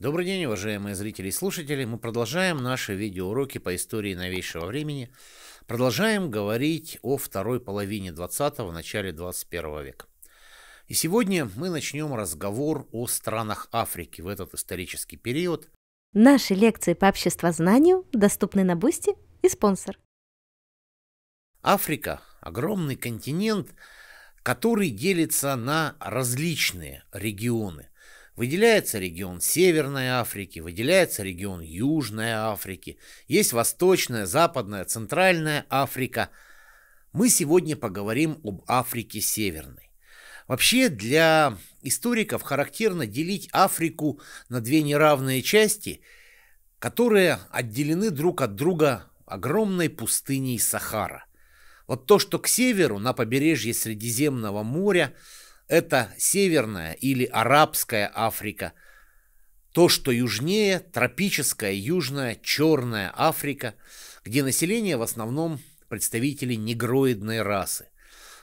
Добрый день, уважаемые зрители и слушатели. Мы продолжаем наши видеоуроки по истории новейшего времени. Продолжаем говорить о второй половине 20-го, начале 21 века. И сегодня мы начнем разговор о странах Африки в этот исторический период. Наши лекции по обществознанию доступны на Бусти и спонсор. Африка – огромный континент, который делится на различные регионы. Выделяется регион Северной Африки, выделяется регион Южной Африки, есть Восточная, Западная, Центральная Африка. Мы сегодня поговорим об Африке Северной. Вообще для историков характерно делить Африку на две неравные части, которые отделены друг от друга огромной пустыней Сахара. Вот то, что к северу, на побережье Средиземного моря – это Северная или Арабская Африка. То, что южнее, тропическая Южная Черная Африка, где население в основном представители негроидной расы.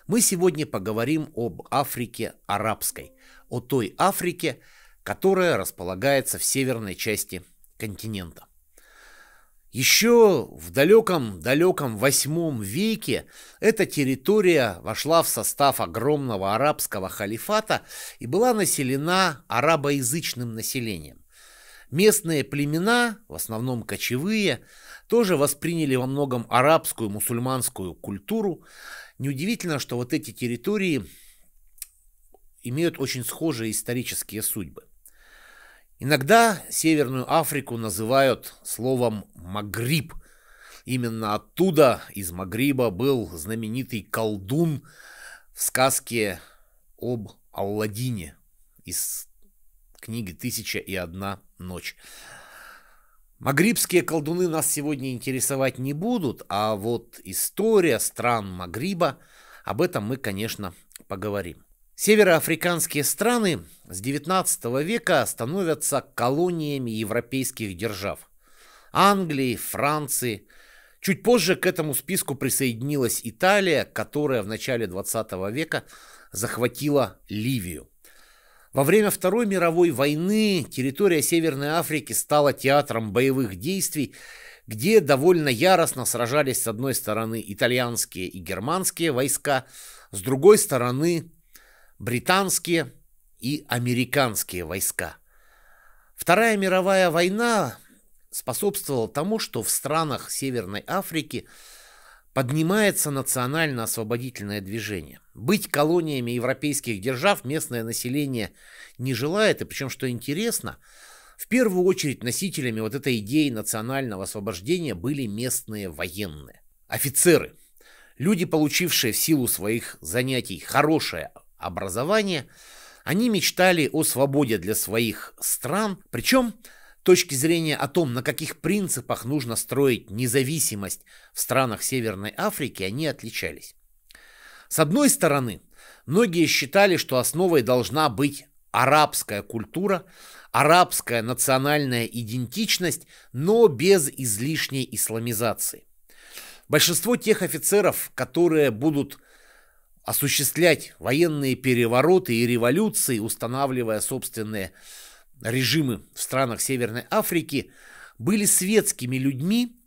Мы сегодня поговорим об Африке арабской, о той Африке, которая располагается в северной части континента. Еще в далеком-далеком восьмом веке эта территория вошла в состав огромного арабского халифата и была населена арабоязычным населением. Местные племена, в основном кочевые, тоже восприняли во многом арабскую мусульманскую культуру. Неудивительно, что вот эти территории имеют очень схожие исторические судьбы. Иногда Северную Африку называют словом «магриб». Именно оттуда, из Магриба, был знаменитый колдун в сказке об Алладине из книги «Тысяча и одна ночь». Магрибские колдуны нас сегодня интересовать не будут, а вот история стран Магриба, об этом мы, конечно, поговорим. Североафриканские страны с XIX века становятся колониями европейских держав. Англии, Франции. Чуть позже к этому списку присоединилась Италия, которая в начале 20 века захватила Ливию. Во время Второй мировой войны территория Северной Африки стала театром боевых действий, где довольно яростно сражались с одной стороны итальянские и германские войска, с другой стороны британские и американские войска. Вторая мировая война способствовала тому, что в странах Северной Африки поднимается национально-освободительное движение. Быть колониями европейских держав местное население не желает, и причем, что интересно, в первую очередь носителями вот этой идеи национального освобождения были местные военные, офицеры, люди, получившие в силу своих занятий хорошее образования, они мечтали о свободе для своих стран, причем точки зрения о том, на каких принципах нужно строить независимость в странах Северной Африки, они отличались. С одной стороны, многие считали, что основой должна быть арабская культура, арабская национальная идентичность, но без излишней исламизации. Большинство тех офицеров, которые будут осуществлять военные перевороты и революции, устанавливая собственные режимы в странах Северной Африки, были светскими людьми,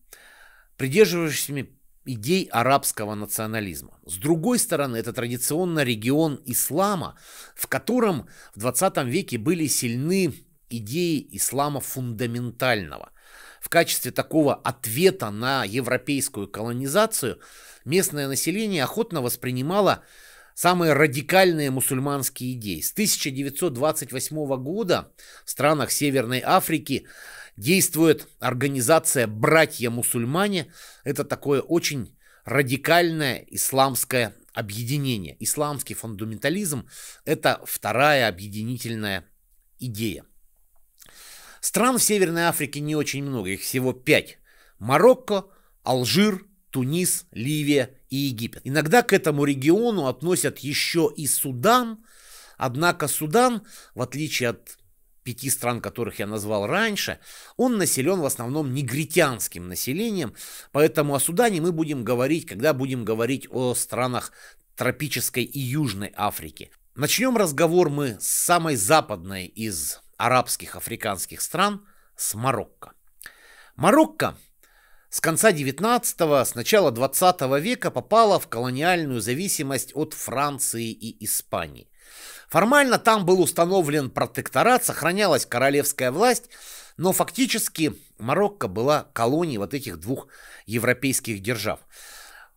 придерживающимися идей арабского национализма. С другой стороны, это традиционно регион ислама, в котором в 20 веке были сильны идеи ислама фундаментального – в качестве такого ответа на европейскую колонизацию местное население охотно воспринимало самые радикальные мусульманские идеи. С 1928 года в странах Северной Африки действует организация «Братья-мусульмане». Это такое очень радикальное исламское объединение. Исламский фундаментализм – это вторая объединительная идея. Стран в Северной Африке не очень много, их всего пять. Марокко, Алжир, Тунис, Ливия и Египет. Иногда к этому региону относят еще и Судан, однако Судан, в отличие от пяти стран, которых я назвал раньше, он населен в основном негритянским населением, поэтому о Судане мы будем говорить, когда будем говорить о странах тропической и Южной Африки. Начнем разговор мы с самой западной из арабских африканских стран с Марокко. Марокко с конца 19-го, с начала 20 века попала в колониальную зависимость от Франции и Испании. Формально там был установлен протекторат, сохранялась королевская власть, но фактически Марокко была колонией вот этих двух европейских держав.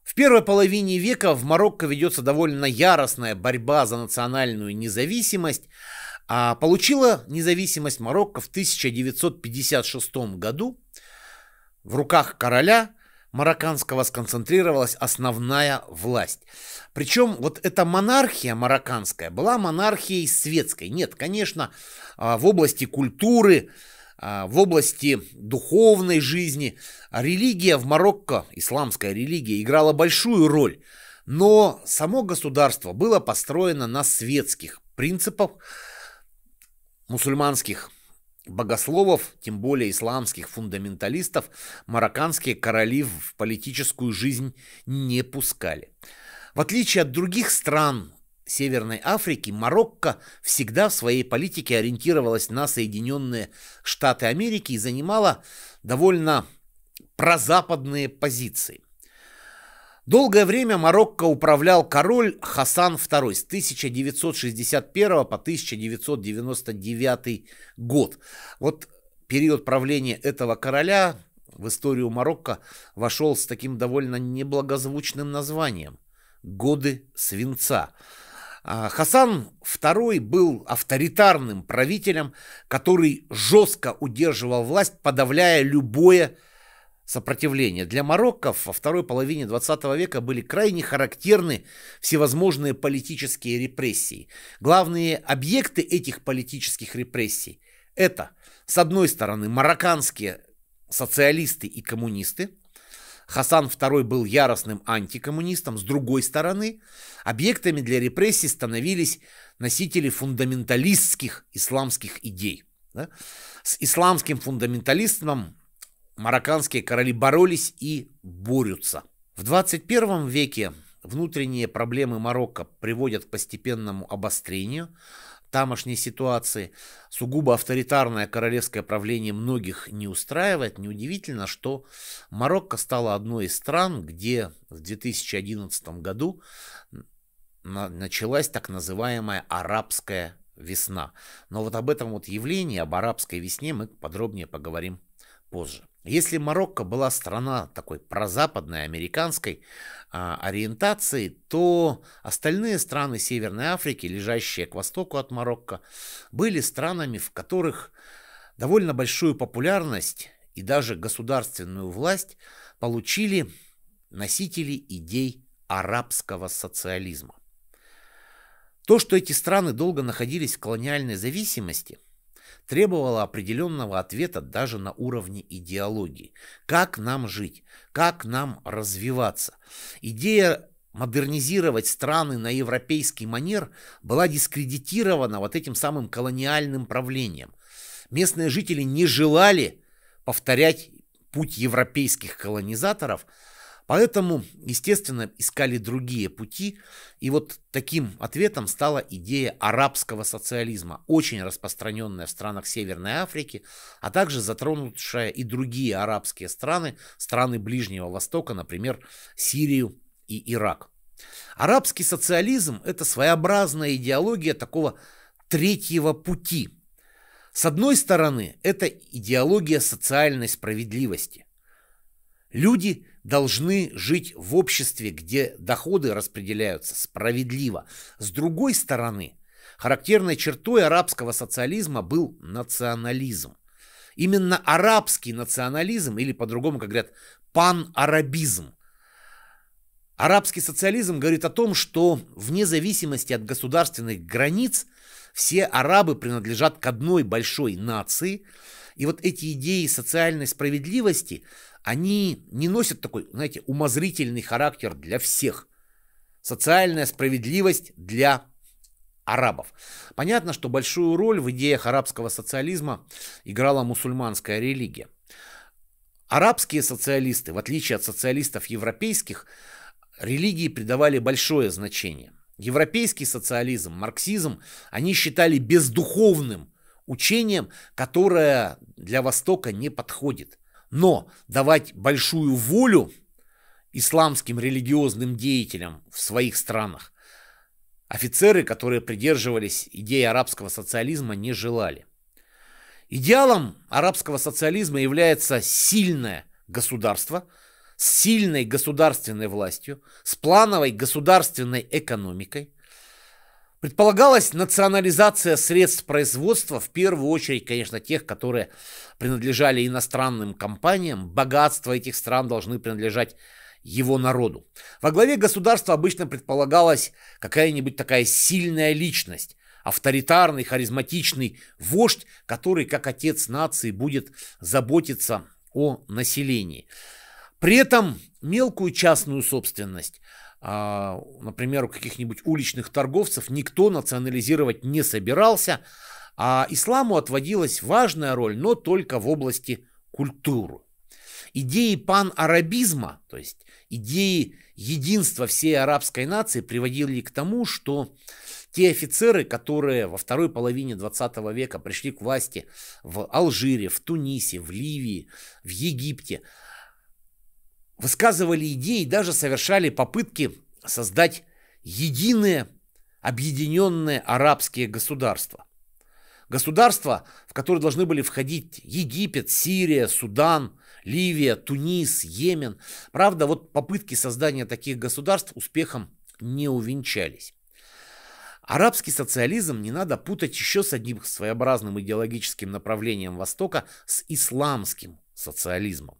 В первой половине века в Марокко ведется довольно яростная борьба за национальную независимость, а получила независимость Марокко в 1956 году. В руках короля марокканского сконцентрировалась основная власть. Причем вот эта монархия марокканская была монархией светской. Нет, конечно, а, в области культуры, а, в области духовной жизни религия в Марокко, исламская религия, играла большую роль. Но само государство было построено на светских принципах, мусульманских богословов, тем более исламских фундаменталистов, марокканские короли в политическую жизнь не пускали. В отличие от других стран Северной Африки, Марокко всегда в своей политике ориентировалась на Соединенные Штаты Америки и занимала довольно прозападные позиции. Долгое время Марокко управлял король Хасан II с 1961 по 1999 год. Вот период правления этого короля в историю Марокко вошел с таким довольно неблагозвучным названием «Годы свинца». А Хасан II был авторитарным правителем, который жестко удерживал власть, подавляя любое сопротивления. Для марокков во второй половине 20 века были крайне характерны всевозможные политические репрессии. Главные объекты этих политических репрессий – это, с одной стороны, марокканские социалисты и коммунисты. Хасан II был яростным антикоммунистом. С другой стороны, объектами для репрессий становились носители фундаменталистских исламских идей. С исламским фундаменталистом марокканские короли боролись и борются. В 21 веке внутренние проблемы Марокко приводят к постепенному обострению тамошней ситуации. Сугубо авторитарное королевское правление многих не устраивает. Неудивительно, что Марокко стало одной из стран, где в 2011 году началась так называемая арабская весна. Но вот об этом вот явлении, об арабской весне мы подробнее поговорим позже. Если Марокко была страна такой прозападной, американской а, ориентации, то остальные страны Северной Африки, лежащие к востоку от Марокко, были странами, в которых довольно большую популярность и даже государственную власть получили носители идей арабского социализма. То, что эти страны долго находились в колониальной зависимости – требовала определенного ответа даже на уровне идеологии. Как нам жить? Как нам развиваться? Идея модернизировать страны на европейский манер была дискредитирована вот этим самым колониальным правлением. Местные жители не желали повторять путь европейских колонизаторов – Поэтому, естественно, искали другие пути, и вот таким ответом стала идея арабского социализма, очень распространенная в странах Северной Африки, а также затронувшая и другие арабские страны, страны Ближнего Востока, например, Сирию и Ирак. Арабский социализм – это своеобразная идеология такого третьего пути. С одной стороны, это идеология социальной справедливости. Люди – должны жить в обществе, где доходы распределяются справедливо. С другой стороны, характерной чертой арабского социализма был национализм. Именно арабский национализм, или по-другому, как говорят, панарабизм. Арабский социализм говорит о том, что вне зависимости от государственных границ все арабы принадлежат к одной большой нации, и вот эти идеи социальной справедливости они не носят такой, знаете, умозрительный характер для всех. Социальная справедливость для арабов. Понятно, что большую роль в идеях арабского социализма играла мусульманская религия. Арабские социалисты, в отличие от социалистов европейских, религии придавали большое значение. Европейский социализм, марксизм, они считали бездуховным учением, которое для Востока не подходит – но давать большую волю исламским религиозным деятелям в своих странах офицеры, которые придерживались идеи арабского социализма, не желали. Идеалом арабского социализма является сильное государство с сильной государственной властью, с плановой государственной экономикой, Предполагалась национализация средств производства, в первую очередь, конечно, тех, которые принадлежали иностранным компаниям. Богатства этих стран должны принадлежать его народу. Во главе государства обычно предполагалась какая-нибудь такая сильная личность, авторитарный, харизматичный вождь, который, как отец нации, будет заботиться о населении. При этом мелкую частную собственность – а, например, у каких-нибудь уличных торговцев никто национализировать не собирался, а исламу отводилась важная роль, но только в области культуры. Идеи панарабизма, то есть идеи единства всей арабской нации приводили к тому, что те офицеры, которые во второй половине 20 века пришли к власти в Алжире, в Тунисе, в Ливии, в Египте – высказывали идеи, даже совершали попытки создать единое объединенное арабские государства. Государства, в которые должны были входить Египет, Сирия, Судан, Ливия, Тунис, Йемен. Правда, вот попытки создания таких государств успехом не увенчались. Арабский социализм не надо путать еще с одним своеобразным идеологическим направлением Востока, с исламским социализмом.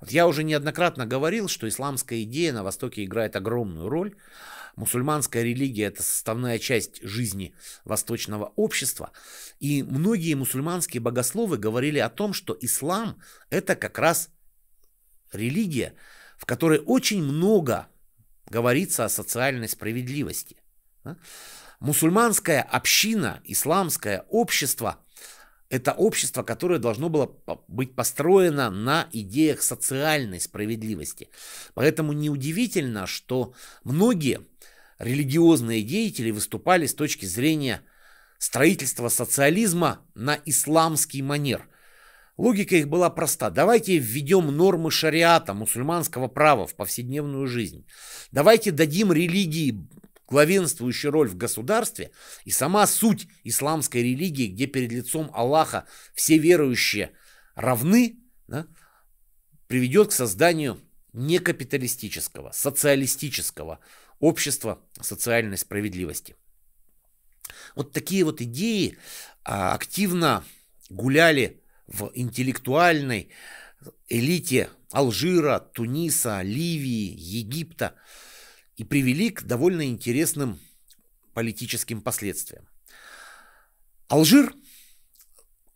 Вот я уже неоднократно говорил, что исламская идея на Востоке играет огромную роль. Мусульманская религия – это составная часть жизни восточного общества. И многие мусульманские богословы говорили о том, что ислам – это как раз религия, в которой очень много говорится о социальной справедливости. Мусульманская община, исламское общество это общество, которое должно было быть построено на идеях социальной справедливости. Поэтому неудивительно, что многие религиозные деятели выступали с точки зрения строительства социализма на исламский манер. Логика их была проста. Давайте введем нормы шариата, мусульманского права в повседневную жизнь. Давайте дадим религии главенствующую роль в государстве, и сама суть исламской религии, где перед лицом Аллаха все верующие равны, да, приведет к созданию некапиталистического, социалистического общества социальной справедливости. Вот такие вот идеи а, активно гуляли в интеллектуальной элите Алжира, Туниса, Ливии, Египта – и привели к довольно интересным политическим последствиям. Алжир,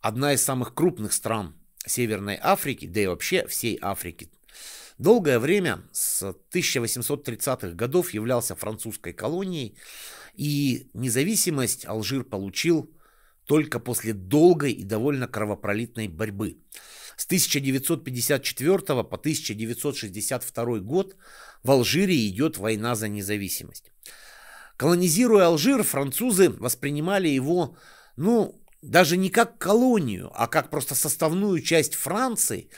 одна из самых крупных стран Северной Африки, да и вообще всей Африки, долгое время с 1830-х годов являлся французской колонией, и независимость Алжир получил только после долгой и довольно кровопролитной борьбы – с 1954 по 1962 год в Алжире идет война за независимость. Колонизируя Алжир, французы воспринимали его, ну, даже не как колонию, а как просто составную часть Франции.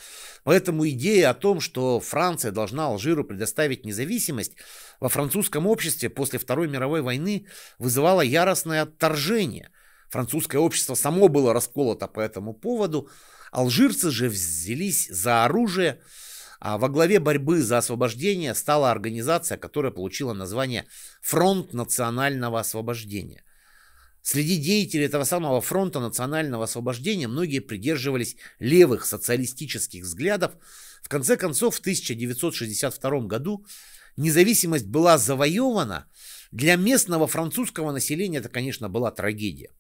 Поэтому идея о том, что Франция должна Алжиру предоставить независимость, во французском обществе после Второй мировой войны вызывала яростное отторжение. Французское общество само было расколото по этому поводу – Алжирцы же взялись за оружие, а во главе борьбы за освобождение стала организация, которая получила название «Фронт национального освобождения». Среди деятелей этого самого фронта национального освобождения многие придерживались левых социалистических взглядов. В конце концов, в 1962 году независимость была завоевана. Для местного французского населения это, конечно, была трагедия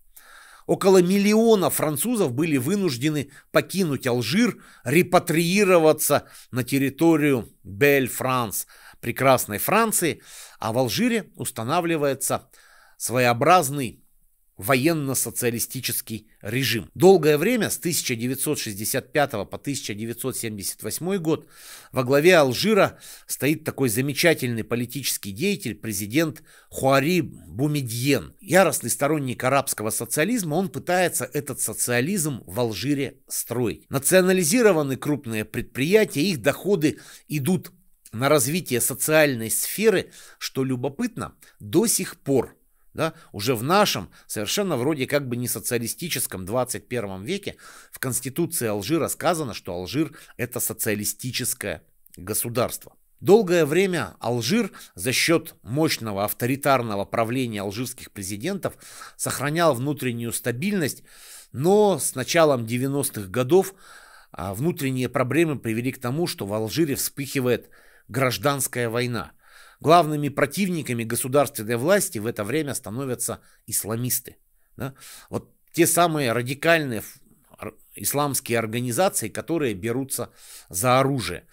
около миллиона французов были вынуждены покинуть Алжир, репатриироваться на территорию Бель-Франс, прекрасной Франции, а в Алжире устанавливается своеобразный военно-социалистический режим. Долгое время, с 1965 по 1978 год, во главе Алжира стоит такой замечательный политический деятель, президент Хуари Бумедьен. Яростный сторонник арабского социализма, он пытается этот социализм в Алжире строить. Национализированы крупные предприятия, их доходы идут на развитие социальной сферы, что любопытно, до сих пор да? Уже в нашем, совершенно вроде как бы не социалистическом 21 веке в Конституции Алжира сказано, что Алжир это социалистическое государство. Долгое время Алжир за счет мощного авторитарного правления алжирских президентов сохранял внутреннюю стабильность, но с началом 90-х годов а, внутренние проблемы привели к тому, что в Алжире вспыхивает гражданская война – Главными противниками государственной власти в это время становятся исламисты. Да? Вот те самые радикальные исламские организации, которые берутся за оружие.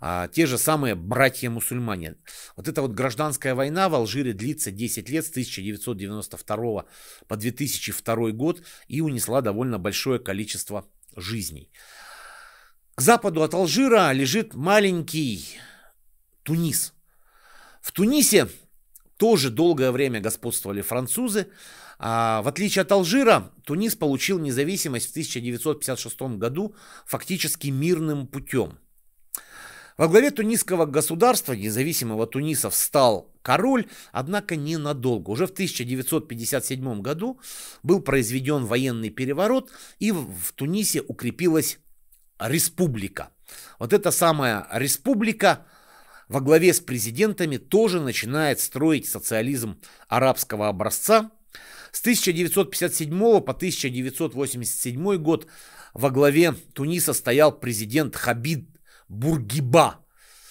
А те же самые братья-мусульмане. Вот эта вот гражданская война в Алжире длится 10 лет с 1992 по 2002 год и унесла довольно большое количество жизней. К западу от Алжира лежит маленький Тунис – в Тунисе тоже долгое время господствовали французы. А, в отличие от Алжира, Тунис получил независимость в 1956 году фактически мирным путем. Во главе тунисского государства, независимого Туниса, встал король, однако ненадолго. Уже в 1957 году был произведен военный переворот, и в Тунисе укрепилась республика. Вот эта самая республика – во главе с президентами тоже начинает строить социализм арабского образца. С 1957 по 1987 год во главе Туниса стоял президент Хабид Бургиба,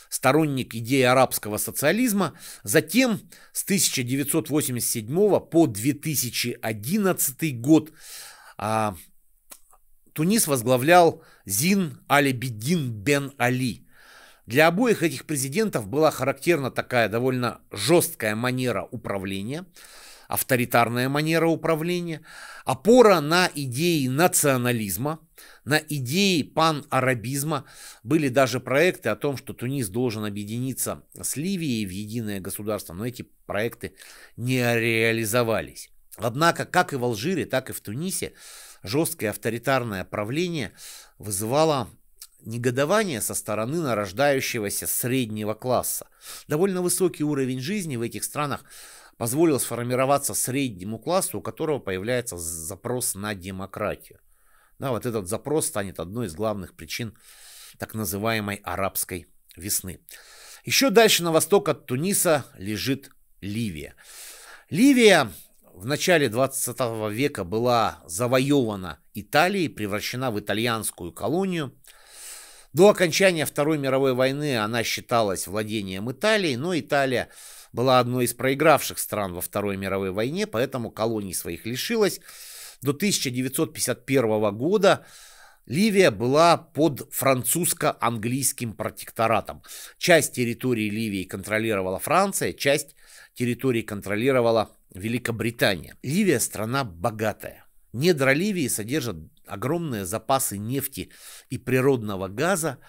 сторонник идеи арабского социализма. Затем с 1987 по 2011 год а, Тунис возглавлял Зин Алибедин бен Али, для обоих этих президентов была характерна такая довольно жесткая манера управления, авторитарная манера управления, опора на идеи национализма, на идеи панарабизма. Были даже проекты о том, что Тунис должен объединиться с Ливией в единое государство, но эти проекты не реализовались. Однако, как и в Алжире, так и в Тунисе, жесткое авторитарное правление вызывало негодование со стороны нарождающегося среднего класса. Довольно высокий уровень жизни в этих странах позволил сформироваться среднему классу, у которого появляется запрос на демократию. Да, вот этот запрос станет одной из главных причин так называемой арабской весны. Еще дальше на восток от Туниса лежит Ливия. Ливия в начале 20 века была завоевана Италией, превращена в итальянскую колонию – до окончания Второй мировой войны она считалась владением Италии, но Италия была одной из проигравших стран во Второй мировой войне, поэтому колоний своих лишилась. До 1951 года Ливия была под французско-английским протекторатом. Часть территории Ливии контролировала Франция, часть территории контролировала Великобритания. Ливия страна богатая. Недра Ливии содержат огромные запасы нефти и природного газа.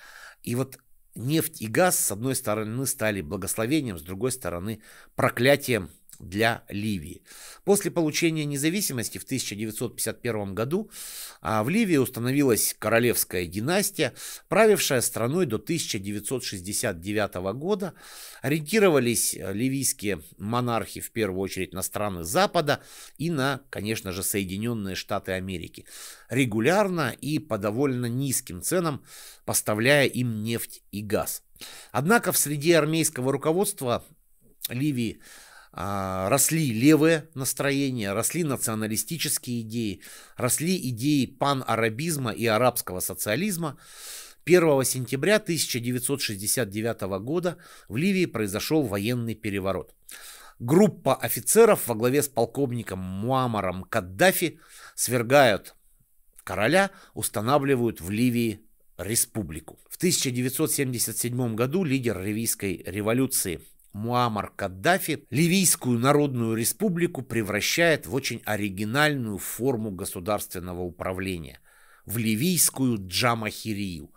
И вот нефть и газ, с одной стороны, стали благословением, с другой стороны, проклятием для Ливии. После получения независимости в 1951 году а, в Ливии установилась королевская династия, правившая страной до 1969 года. Ориентировались э, ливийские монархи в первую очередь на страны Запада и на, конечно же, Соединенные Штаты Америки, регулярно и по довольно низким ценам поставляя им нефть и газ. Однако в среде армейского руководства Ливии а, росли левые настроения, росли националистические идеи, росли идеи пан-арабизма и арабского социализма. 1 сентября 1969 года в Ливии произошел военный переворот. Группа офицеров во главе с полковником Муамаром Каддафи свергают короля, устанавливают в Ливии республику. В 1977 году лидер ливийской революции Муаммар Каддафи Ливийскую Народную Республику превращает в очень оригинальную форму государственного управления – в ливийскую Джамахирию.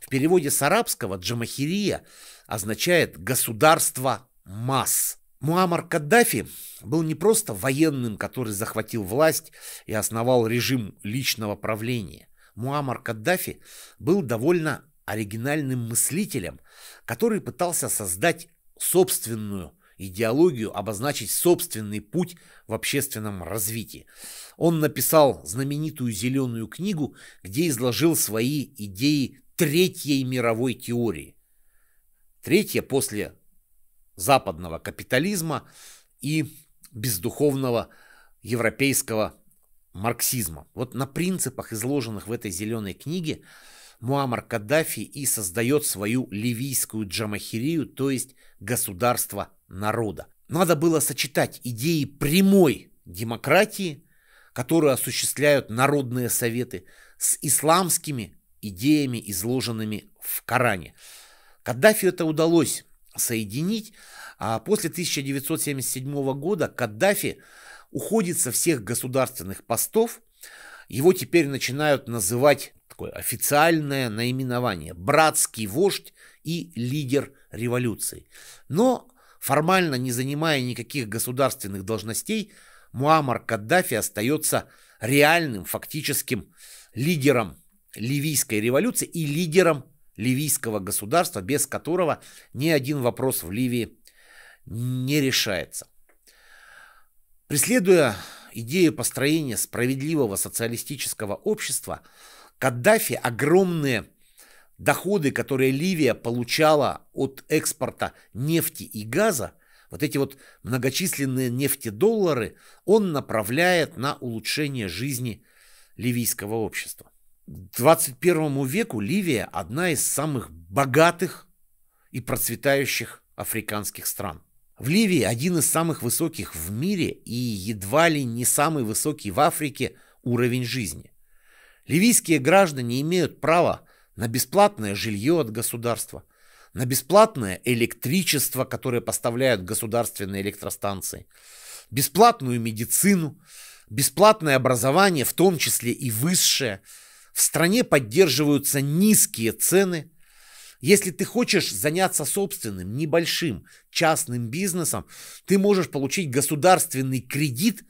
В переводе с арабского Джамахирия означает «государство масс». Муаммар Каддафи был не просто военным, который захватил власть и основал режим личного правления. Муаммар Каддафи был довольно оригинальным мыслителем, который пытался создать собственную идеологию, обозначить собственный путь в общественном развитии. Он написал знаменитую «Зеленую книгу», где изложил свои идеи Третьей мировой теории. Третья после западного капитализма и бездуховного европейского марксизма. Вот на принципах, изложенных в этой «Зеленой книге», Муаммар Каддафи и создает свою ливийскую джамахирию, то есть государство народа. Надо было сочетать идеи прямой демократии, которую осуществляют народные советы, с исламскими идеями, изложенными в Коране. Каддафи это удалось соединить, а после 1977 года Каддафи уходит со всех государственных постов, его теперь начинают называть такое официальное наименование. Братский вождь и лидер революции. Но формально не занимая никаких государственных должностей, Муаммар Каддафи остается реальным фактическим лидером ливийской революции и лидером ливийского государства, без которого ни один вопрос в Ливии не решается. Преследуя идею построения справедливого социалистического общества, Каддафи огромные доходы, которые Ливия получала от экспорта нефти и газа, вот эти вот многочисленные нефтедоллары он направляет на улучшение жизни ливийского общества. 21 веку Ливия одна из самых богатых и процветающих африканских стран. В Ливии один из самых высоких в мире и едва ли не самый высокий в Африке уровень жизни. Ливийские граждане имеют право на бесплатное жилье от государства, на бесплатное электричество, которое поставляют государственные электростанции, бесплатную медицину, бесплатное образование, в том числе и высшее. В стране поддерживаются низкие цены. Если ты хочешь заняться собственным, небольшим, частным бизнесом, ты можешь получить государственный кредит,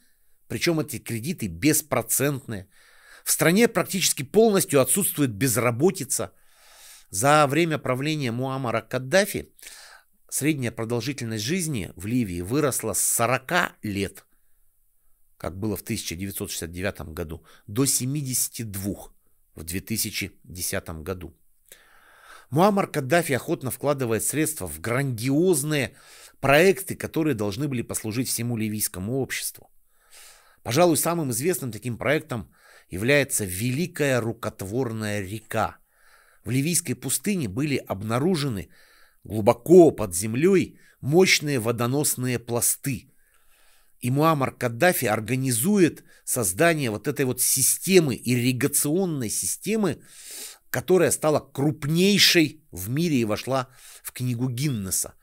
причем эти кредиты беспроцентные – в стране практически полностью отсутствует безработица. За время правления Муамара Каддафи средняя продолжительность жизни в Ливии выросла с 40 лет, как было в 1969 году, до 72 в 2010 году. Муаммар Каддафи охотно вкладывает средства в грандиозные проекты, которые должны были послужить всему ливийскому обществу. Пожалуй, самым известным таким проектом является Великая рукотворная река. В Ливийской пустыне были обнаружены глубоко под землей мощные водоносные пласты. И Муаммар Каддафи организует создание вот этой вот системы, ирригационной системы, которая стала крупнейшей в мире и вошла в книгу Гиннеса.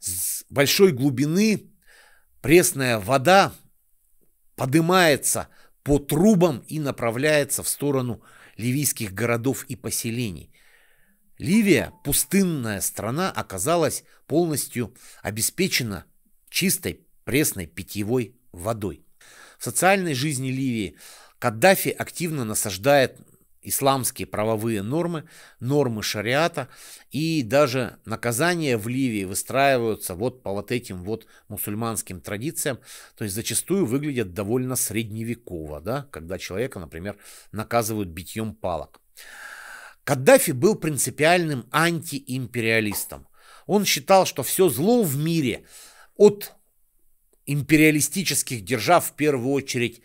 С большой глубины пресная вода поднимается по трубам и направляется в сторону ливийских городов и поселений. Ливия, пустынная страна, оказалась полностью обеспечена чистой пресной питьевой водой. В социальной жизни Ливии Каддафи активно насаждает исламские правовые нормы, нормы шариата, и даже наказания в Ливии выстраиваются вот по вот этим вот мусульманским традициям, то есть зачастую выглядят довольно средневеково, да, когда человека, например, наказывают битьем палок. Каддафи был принципиальным антиимпериалистом. Он считал, что все зло в мире от империалистических держав, в первую очередь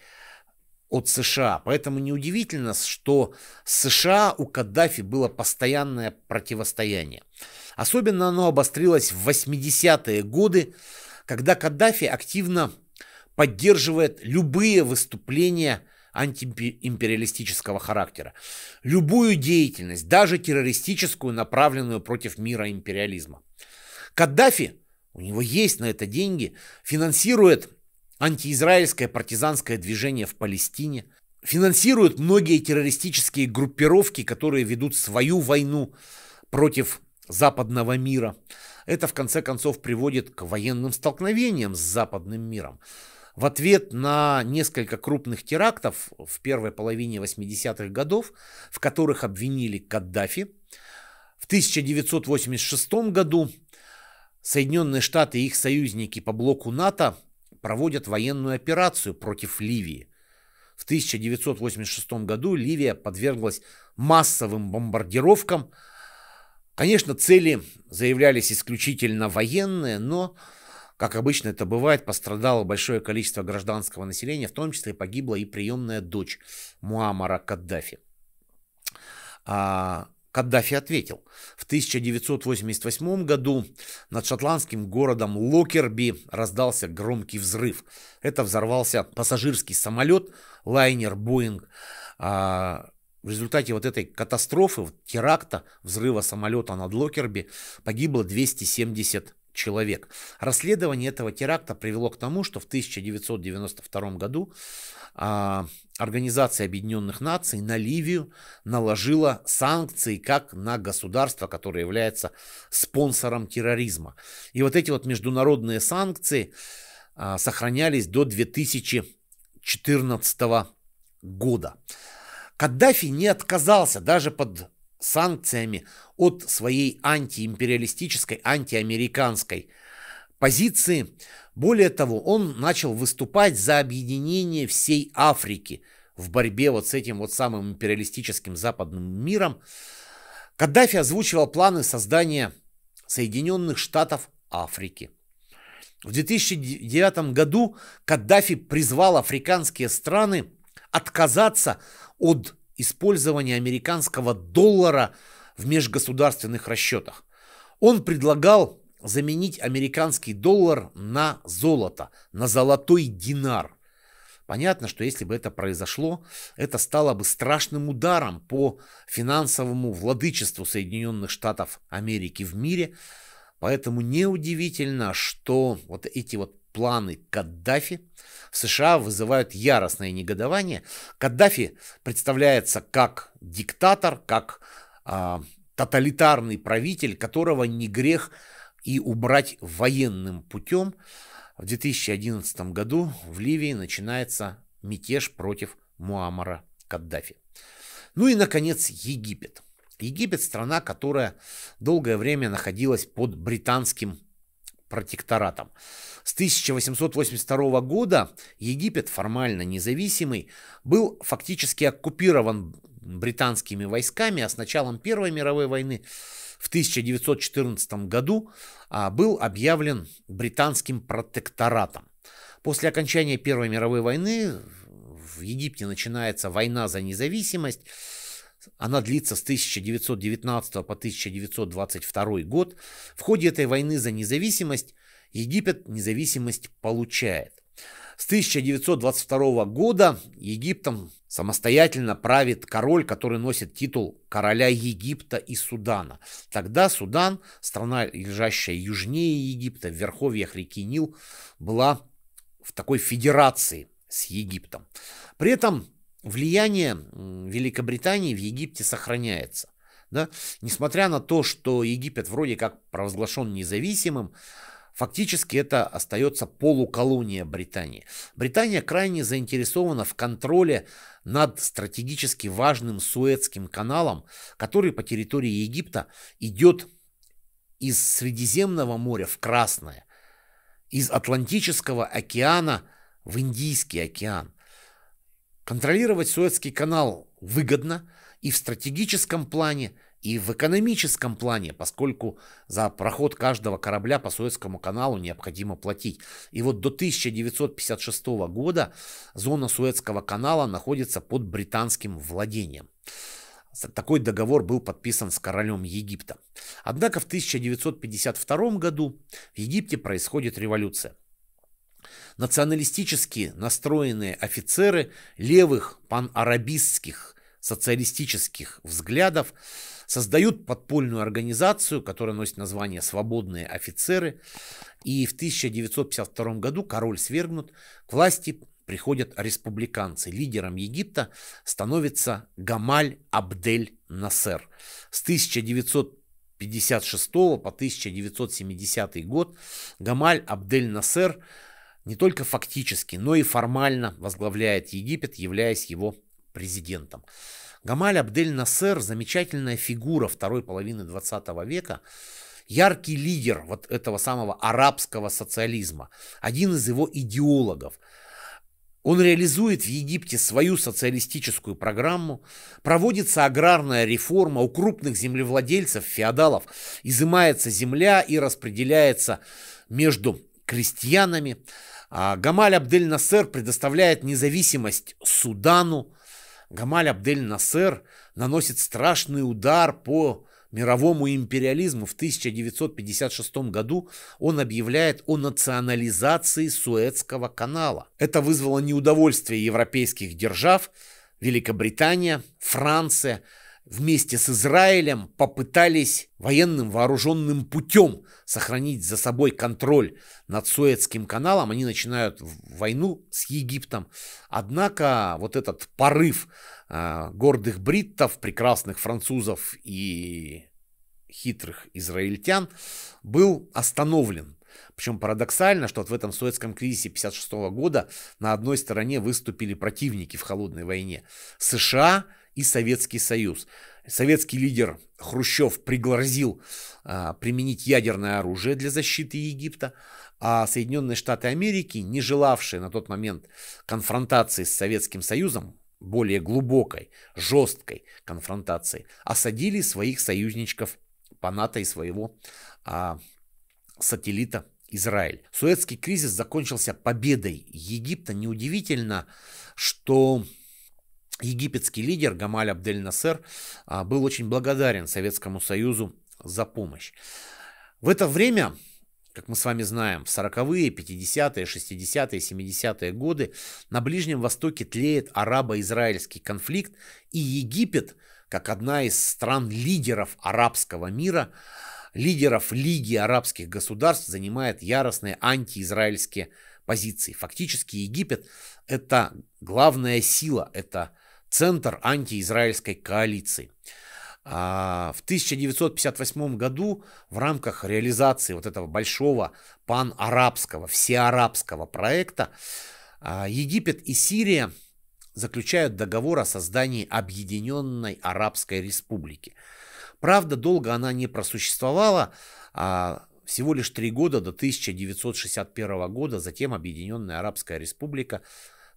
от США. Поэтому неудивительно, что с США у Каддафи было постоянное противостояние. Особенно оно обострилось в 80-е годы, когда Каддафи активно поддерживает любые выступления антиимпериалистического характера. Любую деятельность, даже террористическую, направленную против мира империализма. Каддафи, у него есть на это деньги, финансирует антиизраильское партизанское движение в Палестине, финансирует многие террористические группировки, которые ведут свою войну против западного мира. Это в конце концов приводит к военным столкновениям с западным миром. В ответ на несколько крупных терактов в первой половине 80-х годов, в которых обвинили Каддафи, в 1986 году Соединенные Штаты и их союзники по блоку НАТО проводят военную операцию против Ливии. В 1986 году Ливия подверглась массовым бомбардировкам. Конечно, цели заявлялись исключительно военные, но, как обычно это бывает, пострадало большое количество гражданского населения, в том числе погибла и приемная дочь Муамара Каддафи. А Каддафи ответил. В 1988 году над шотландским городом Локерби раздался громкий взрыв. Это взорвался пассажирский самолет, лайнер Боинг. А в результате вот этой катастрофы, теракта, взрыва самолета над Локерби погибло 270 человек. Расследование этого теракта привело к тому, что в 1992 году а, Организация Объединенных Наций на Ливию наложила санкции как на государство, которое является спонсором терроризма. И вот эти вот международные санкции а, сохранялись до 2014 года. Каддафи не отказался даже под санкциями от своей антиимпериалистической, антиамериканской позиции. Более того, он начал выступать за объединение всей Африки в борьбе вот с этим вот самым империалистическим западным миром. Каддафи озвучивал планы создания Соединенных Штатов Африки. В 2009 году Каддафи призвал африканские страны отказаться от использования американского доллара – в межгосударственных расчетах. Он предлагал заменить американский доллар на золото, на золотой динар. Понятно, что если бы это произошло, это стало бы страшным ударом по финансовому владычеству Соединенных Штатов Америки в мире. Поэтому неудивительно, что вот эти вот планы Каддафи в США вызывают яростное негодование. Каддафи представляется как диктатор, как а, тоталитарный правитель, которого не грех и убрать военным путем. В 2011 году в Ливии начинается мятеж против Муаммара Каддафи. Ну и, наконец, Египет. Египет – страна, которая долгое время находилась под британским протекторатом. С 1882 года Египет, формально независимый, был фактически оккупирован британскими войсками, а с началом Первой мировой войны в 1914 году а, был объявлен британским протекторатом. После окончания Первой мировой войны в Египте начинается война за независимость. Она длится с 1919 по 1922 год. В ходе этой войны за независимость Египет независимость получает. С 1922 года Египтом Самостоятельно правит король, который носит титул короля Египта и Судана. Тогда Судан, страна, лежащая южнее Египта, в верховьях реки Нил, была в такой федерации с Египтом. При этом влияние Великобритании в Египте сохраняется. Да? Несмотря на то, что Египет вроде как провозглашен независимым, Фактически это остается полуколония Британии. Британия крайне заинтересована в контроле над стратегически важным Суэцким каналом, который по территории Египта идет из Средиземного моря в Красное, из Атлантического океана в Индийский океан. Контролировать Суэцкий канал выгодно и в стратегическом плане – и в экономическом плане, поскольку за проход каждого корабля по Суэцкому каналу необходимо платить. И вот до 1956 года зона Суэцкого канала находится под британским владением. Такой договор был подписан с королем Египта. Однако в 1952 году в Египте происходит революция. Националистически настроенные офицеры левых панарабистских социалистических взглядов создают подпольную организацию, которая носит название «Свободные офицеры». И в 1952 году король свергнут, к власти приходят республиканцы. Лидером Египта становится Гамаль Абдель Насер. С 1956 по 1970 год Гамаль Абдель Насер не только фактически, но и формально возглавляет Египет, являясь его президентом. Гамаль Абдель Насер – замечательная фигура второй половины 20 века, яркий лидер вот этого самого арабского социализма, один из его идеологов. Он реализует в Египте свою социалистическую программу, проводится аграрная реформа, у крупных землевладельцев, феодалов изымается земля и распределяется между крестьянами. А Гамаль Абдель Насер предоставляет независимость Судану, Гамаль Абдель Насер наносит страшный удар по мировому империализму в 1956 году он объявляет о национализации Суэцкого канала. Это вызвало неудовольствие европейских держав, Великобритания, Франция – вместе с Израилем попытались военным вооруженным путем сохранить за собой контроль над Суэцким каналом. Они начинают войну с Египтом. Однако вот этот порыв э, гордых бриттов, прекрасных французов и хитрых израильтян был остановлен. Причем парадоксально, что вот в этом Суэцком кризисе 1956 года на одной стороне выступили противники в холодной войне. США – и Советский Союз. Советский лидер Хрущев пригрозил а, применить ядерное оружие для защиты Египта, а Соединенные Штаты Америки, не желавшие на тот момент конфронтации с Советским Союзом, более глубокой, жесткой конфронтации, осадили своих союзничков по НАТО и своего а, сателлита Израиль. Суэцкий кризис закончился победой Египта. Неудивительно, что египетский лидер Гамаль Абдель Насер а, был очень благодарен Советскому Союзу за помощь. В это время, как мы с вами знаем, в 40-е, 50-е, 60-е, 70-е годы на Ближнем Востоке тлеет арабо-израильский конфликт, и Египет, как одна из стран-лидеров арабского мира, лидеров Лиги арабских государств, занимает яростные антиизраильские позиции. Фактически Египет – это главная сила, это центр антиизраильской коалиции. А, в 1958 году в рамках реализации вот этого большого панарабского, всеарабского проекта а, Египет и Сирия заключают договор о создании Объединенной Арабской Республики. Правда, долго она не просуществовала, а всего лишь три года до 1961 года, затем Объединенная Арабская Республика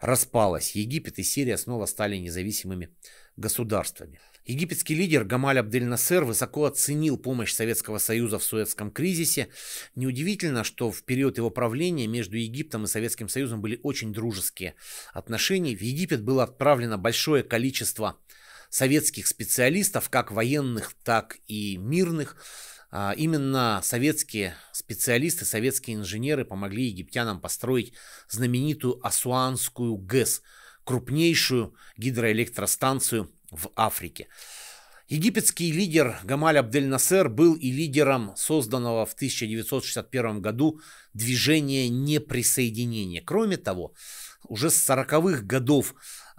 распалась. Египет и Сирия снова стали независимыми государствами. Египетский лидер Гамаль Абдель Насер высоко оценил помощь Советского Союза в Суэцком кризисе. Неудивительно, что в период его правления между Египтом и Советским Союзом были очень дружеские отношения. В Египет было отправлено большое количество советских специалистов, как военных, так и мирных. А, именно советские специалисты, советские инженеры помогли египтянам построить знаменитую Асуанскую ГЭС, крупнейшую гидроэлектростанцию в Африке. Египетский лидер Гамаль Абдель Насер был и лидером созданного в 1961 году движения неприсоединения. Кроме того, уже с 40-х годов 20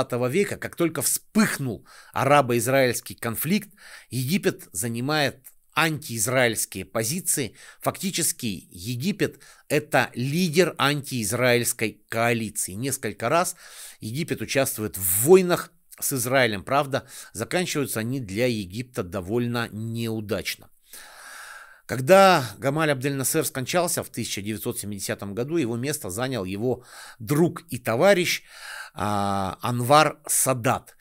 а, века, как только вспыхнул арабо-израильский конфликт, Египет занимает антиизраильские позиции. Фактически Египет – это лидер антиизраильской коалиции. Несколько раз Египет участвует в войнах с Израилем. Правда, заканчиваются они для Египта довольно неудачно. Когда Гамаль Абдель-Насер скончался в 1970 году, его место занял его друг и товарищ а, Анвар Садат.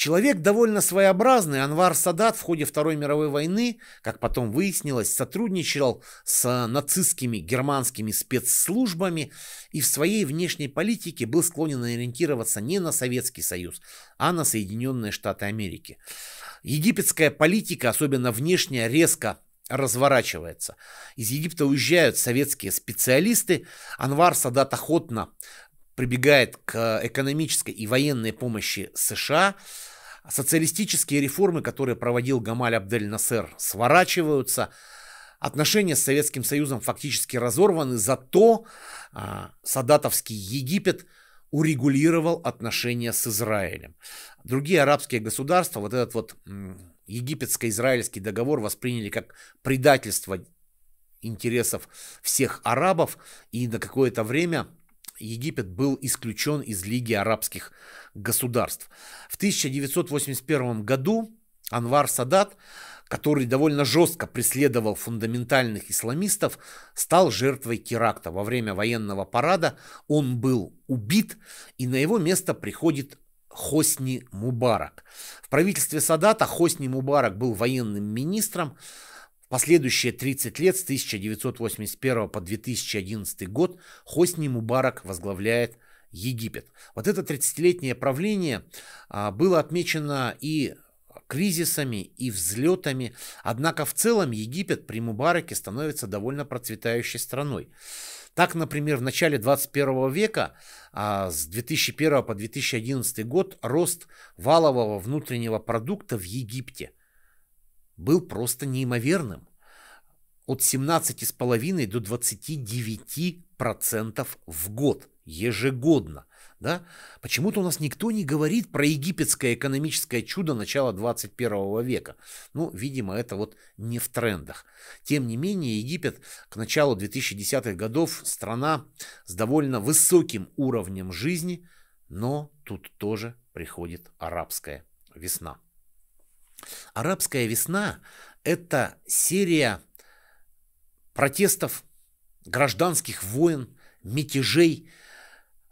Человек довольно своеобразный, Анвар Садат в ходе Второй мировой войны, как потом выяснилось, сотрудничал с нацистскими германскими спецслужбами и в своей внешней политике был склонен ориентироваться не на Советский Союз, а на Соединенные Штаты Америки. Египетская политика, особенно внешняя, резко разворачивается. Из Египта уезжают советские специалисты. Анвар Садат охотно прибегает к экономической и военной помощи США, социалистические реформы, которые проводил Гамаль Абдель Насер, сворачиваются, отношения с Советским Союзом фактически разорваны, зато а, Садатовский Египет урегулировал отношения с Израилем. Другие арабские государства вот этот вот египетско-израильский договор восприняли как предательство интересов всех арабов и на какое-то время Египет был исключен из Лиги арабских государств. В 1981 году Анвар Садат, который довольно жестко преследовал фундаментальных исламистов, стал жертвой теракта. Во время военного парада он был убит, и на его место приходит Хосни Мубарак. В правительстве Садата Хосни Мубарак был военным министром, Последующие 30 лет с 1981 по 2011 год Хосни Мубарак возглавляет Египет. Вот это 30-летнее правление а, было отмечено и кризисами и взлетами. Однако в целом Египет при Мубараке становится довольно процветающей страной. Так, например, в начале 21 века, а, с 2001 по 2011 год, рост валового внутреннего продукта в Египте был просто неимоверным. От 17,5 до 29% в год, ежегодно. Да? Почему-то у нас никто не говорит про египетское экономическое чудо начала 21 века. Ну, видимо, это вот не в трендах. Тем не менее, Египет к началу 2010-х годов страна с довольно высоким уровнем жизни, но тут тоже приходит арабская весна. Арабская весна – это серия протестов, гражданских войн, мятежей,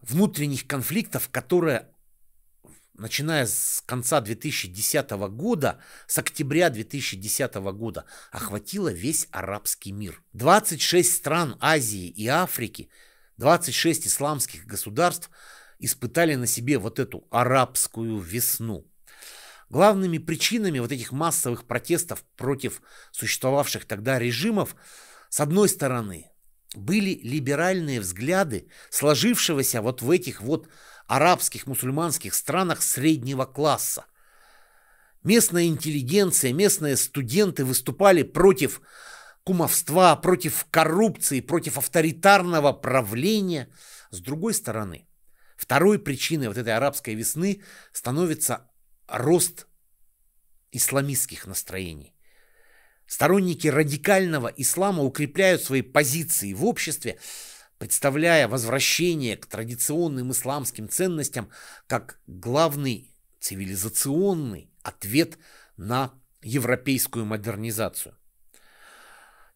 внутренних конфликтов, которые начиная с конца 2010 года, с октября 2010 года, охватила весь арабский мир. 26 стран Азии и Африки, 26 исламских государств испытали на себе вот эту арабскую весну. Главными причинами вот этих массовых протестов против существовавших тогда режимов, с одной стороны, были либеральные взгляды сложившегося вот в этих вот арабских мусульманских странах среднего класса. Местная интеллигенция, местные студенты выступали против кумовства, против коррупции, против авторитарного правления. С другой стороны, второй причиной вот этой арабской весны становится рост исламистских настроений. Сторонники радикального ислама укрепляют свои позиции в обществе, представляя возвращение к традиционным исламским ценностям как главный цивилизационный ответ на европейскую модернизацию.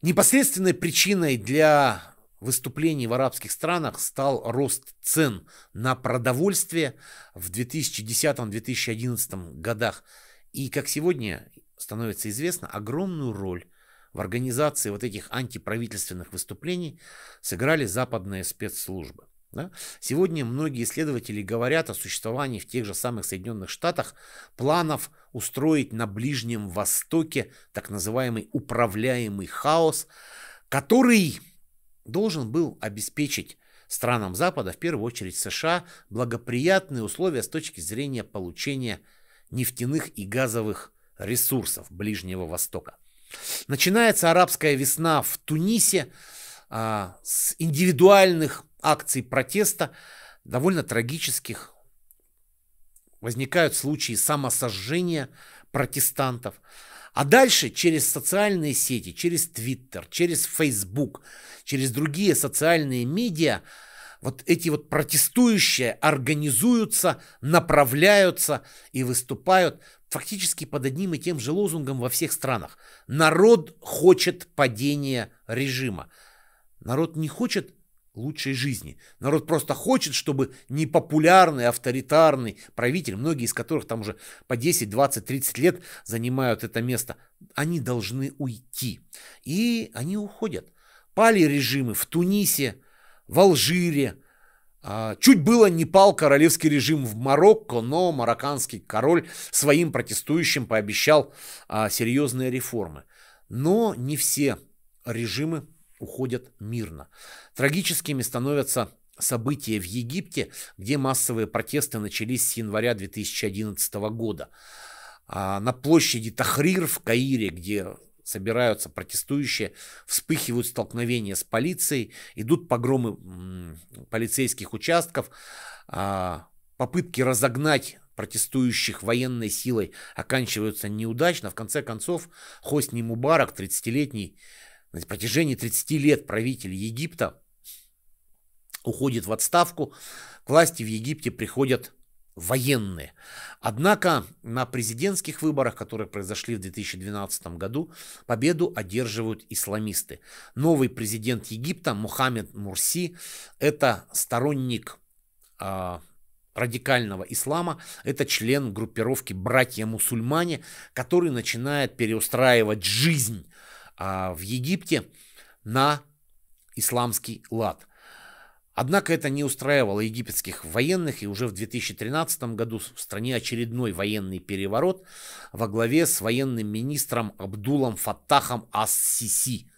Непосредственной причиной для выступлений в арабских странах стал рост цен на продовольствие в 2010-2011 годах. И, как сегодня становится известно, огромную роль в организации вот этих антиправительственных выступлений сыграли западные спецслужбы. Да? Сегодня многие исследователи говорят о существовании в тех же самых Соединенных Штатах планов устроить на Ближнем Востоке так называемый управляемый хаос, который должен был обеспечить странам Запада, в первую очередь США, благоприятные условия с точки зрения получения нефтяных и газовых ресурсов Ближнего Востока. Начинается арабская весна в Тунисе а, с индивидуальных акций протеста, довольно трагических. Возникают случаи самосожжения протестантов. А дальше через социальные сети, через Твиттер, через Фейсбук, через другие социальные медиа вот эти вот протестующие организуются, направляются и выступают фактически под одним и тем же лозунгом во всех странах. Народ хочет падения режима. Народ не хочет лучшей жизни. Народ просто хочет, чтобы непопулярный, авторитарный правитель, многие из которых там уже по 10, 20, 30 лет занимают это место, они должны уйти. И они уходят. Пали режимы в Тунисе, в Алжире. А, чуть было не пал королевский режим в Марокко, но марокканский король своим протестующим пообещал а, серьезные реформы. Но не все режимы уходят мирно. Трагическими становятся события в Египте, где массовые протесты начались с января 2011 года. А на площади Тахрир в Каире, где собираются протестующие, вспыхивают столкновения с полицией, идут погромы полицейских участков, а, попытки разогнать протестующих военной силой оканчиваются неудачно. В конце концов, Хосни Мубарак, 30-летний на протяжении 30 лет правитель Египта уходит в отставку, к власти в Египте приходят военные. Однако на президентских выборах, которые произошли в 2012 году, победу одерживают исламисты. Новый президент Египта Мухаммед Мурси – это сторонник э, радикального ислама, это член группировки «Братья-мусульмане», который начинает переустраивать жизнь а, в Египте на исламский лад. Однако это не устраивало египетских военных, и уже в 2013 году в стране очередной военный переворот во главе с военным министром Абдулом Фаттахом Ас-Сиси,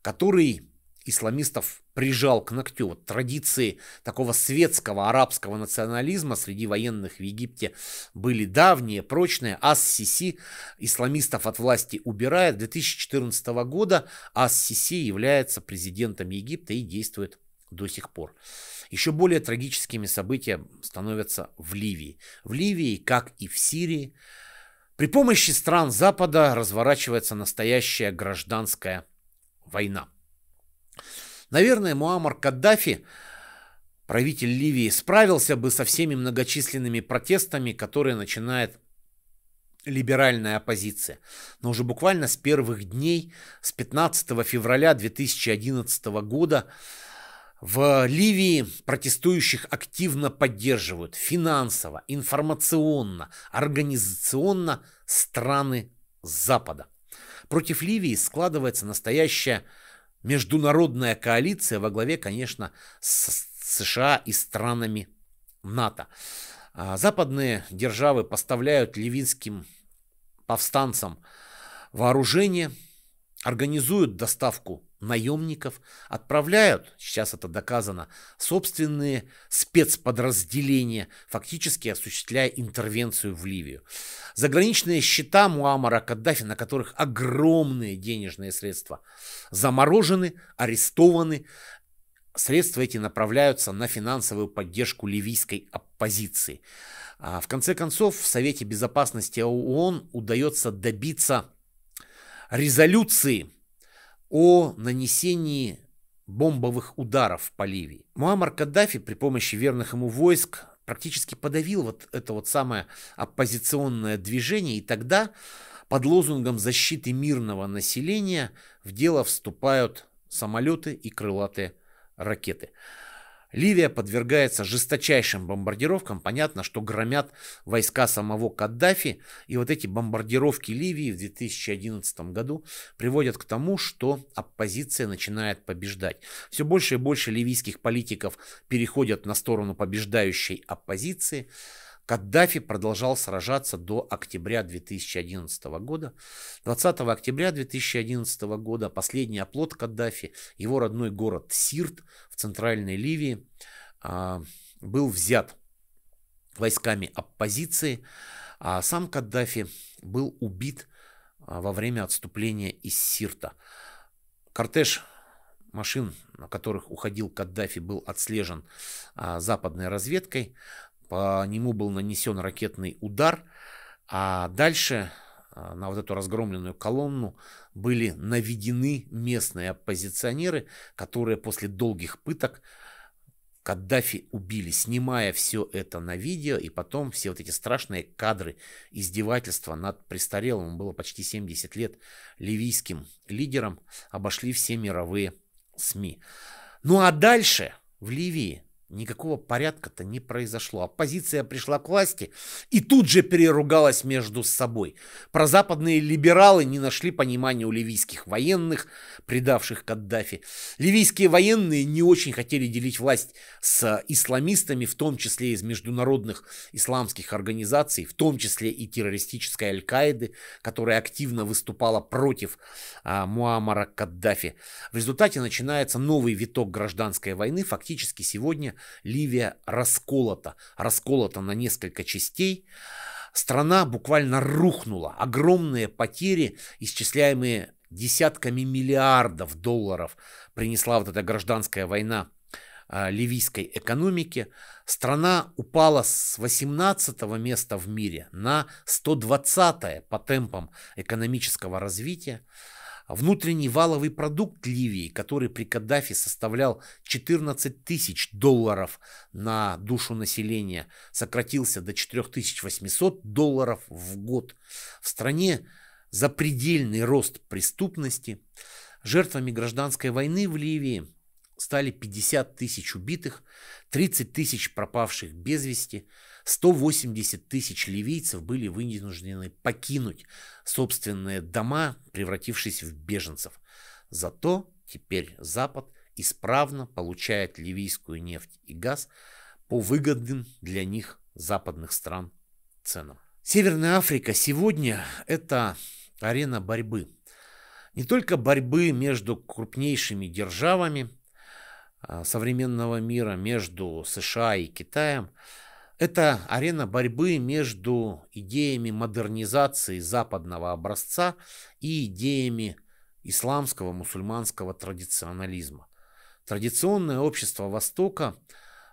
который исламистов прижал к ногтю. Вот традиции такого светского арабского национализма среди военных в Египте были давние, прочные. Ас-Сиси исламистов от власти убирает. 2014 года Ас-Сиси является президентом Египта и действует до сих пор. Еще более трагическими события становятся в Ливии. В Ливии, как и в Сирии, при помощи стран Запада разворачивается настоящая гражданская война. Наверное, Муаммар Каддафи, правитель Ливии, справился бы со всеми многочисленными протестами, которые начинает либеральная оппозиция. Но уже буквально с первых дней, с 15 февраля 2011 года, в Ливии протестующих активно поддерживают финансово, информационно, организационно страны Запада. Против Ливии складывается настоящая Международная коалиция во главе, конечно, с США и странами НАТО. А, западные державы поставляют ливинским повстанцам вооружение, организуют доставку наемников отправляют, сейчас это доказано, собственные спецподразделения, фактически осуществляя интервенцию в Ливию. Заграничные счета Муамара Каддафи, на которых огромные денежные средства, заморожены, арестованы. Средства эти направляются на финансовую поддержку ливийской оппозиции. А, в конце концов, в Совете Безопасности ООН удается добиться резолюции – о нанесении бомбовых ударов по Ливии. Муаммар Каддафи при помощи верных ему войск практически подавил вот это вот самое оппозиционное движение, и тогда под лозунгом защиты мирного населения в дело вступают самолеты и крылатые ракеты. Ливия подвергается жесточайшим бомбардировкам. Понятно, что громят войска самого Каддафи. И вот эти бомбардировки Ливии в 2011 году приводят к тому, что оппозиция начинает побеждать. Все больше и больше ливийских политиков переходят на сторону побеждающей оппозиции. Каддафи продолжал сражаться до октября 2011 года. 20 октября 2011 года последний оплот Каддафи, его родной город Сирт в центральной Ливии, а, был взят войсками оппозиции, а сам Каддафи был убит а, во время отступления из Сирта. Кортеж машин, на которых уходил Каддафи, был отслежен а, западной разведкой. По нему был нанесен ракетный удар, а дальше а, на вот эту разгромленную колонну были наведены местные оппозиционеры, которые после долгих пыток Каддафи убили, снимая все это на видео, и потом все вот эти страшные кадры издевательства над престарелым, ему было почти 70 лет, ливийским лидером, обошли все мировые СМИ. Ну а дальше в Ливии Никакого порядка-то не произошло. Оппозиция пришла к власти и тут же переругалась между собой. Прозападные либералы не нашли понимания у ливийских военных, предавших Каддафи. Ливийские военные не очень хотели делить власть с исламистами, в том числе из международных исламских организаций, в том числе и террористической Аль-Каиды, которая активно выступала против а, Муамара Каддафи. В результате начинается новый виток гражданской войны. Фактически сегодня Ливия расколота, расколота на несколько частей. Страна буквально рухнула. Огромные потери, исчисляемые десятками миллиардов долларов, принесла вот эта гражданская война а, ливийской экономике, страна упала с 18 места в мире на 120 по темпам экономического развития. Внутренний валовый продукт Ливии, который при Каддафе составлял 14 тысяч долларов на душу населения, сократился до 4800 долларов в год. В стране запредельный рост преступности. Жертвами гражданской войны в Ливии стали 50 тысяч убитых, 30 тысяч пропавших без вести – 180 тысяч ливийцев были вынуждены покинуть собственные дома, превратившись в беженцев. Зато теперь Запад исправно получает ливийскую нефть и газ по выгодным для них западных стран ценам. Северная Африка сегодня – это арена борьбы. Не только борьбы между крупнейшими державами а, современного мира, между США и Китаем – это арена борьбы между идеями модернизации западного образца и идеями исламского мусульманского традиционализма. Традиционное общество Востока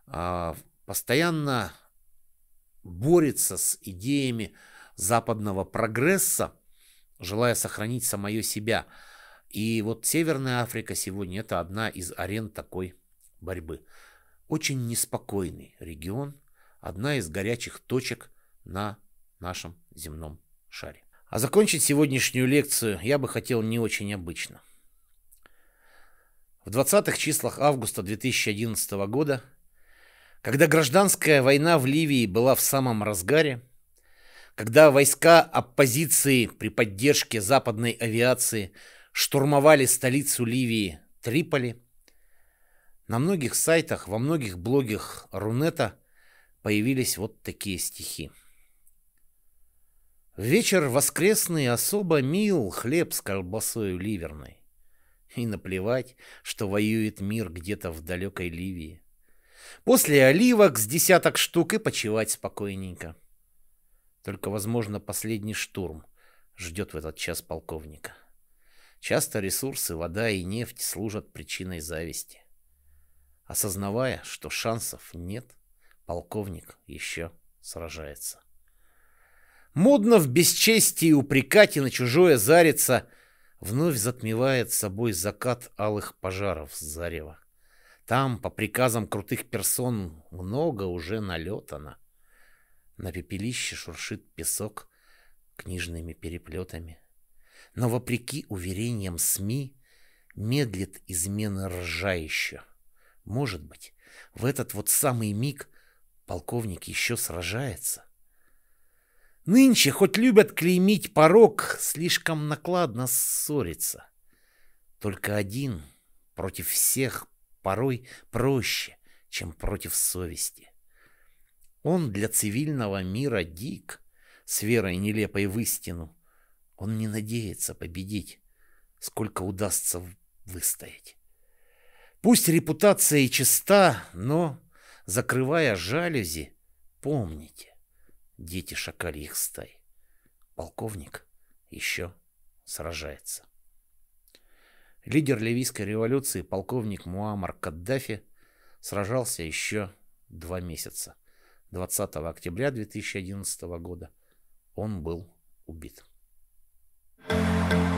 а, постоянно борется с идеями западного прогресса, желая сохранить самое себя. И вот Северная Африка сегодня это одна из арен такой борьбы. Очень неспокойный регион – одна из горячих точек на нашем земном шаре. А закончить сегодняшнюю лекцию я бы хотел не очень обычно. В 20-х числах августа 2011 года, когда гражданская война в Ливии была в самом разгаре, когда войска оппозиции при поддержке западной авиации штурмовали столицу Ливии Триполи, на многих сайтах, во многих блогах Рунета – появились вот такие стихи. В вечер воскресный особо мил хлеб с колбасою ливерной. И наплевать, что воюет мир где-то в далекой Ливии. После оливок с десяток штук и почевать спокойненько. Только, возможно, последний штурм ждет в этот час полковника. Часто ресурсы, вода и нефть служат причиной зависти. Осознавая, что шансов нет, полковник еще сражается. Модно в бесчестии упрекать и на чужое зариться, вновь затмевает собой закат алых пожаров с зарева. Там, по приказам крутых персон, много уже налетано. На пепелище шуршит песок книжными переплетами. Но, вопреки уверениям СМИ, медлит измена ржа еще. Может быть, в этот вот самый миг Полковник еще сражается. Нынче хоть любят клеймить порог, слишком накладно ссориться. Только один против всех порой проще, чем против совести. Он для цивильного мира дик, с верой нелепой в истину. Он не надеется победить, сколько удастся выстоять. Пусть репутация и чиста, но закрывая жалюзи, помните, дети шакальих стай, полковник еще сражается. Лидер ливийской революции полковник Муаммар Каддафи сражался еще два месяца. 20 октября 2011 года он был убит. Thank you.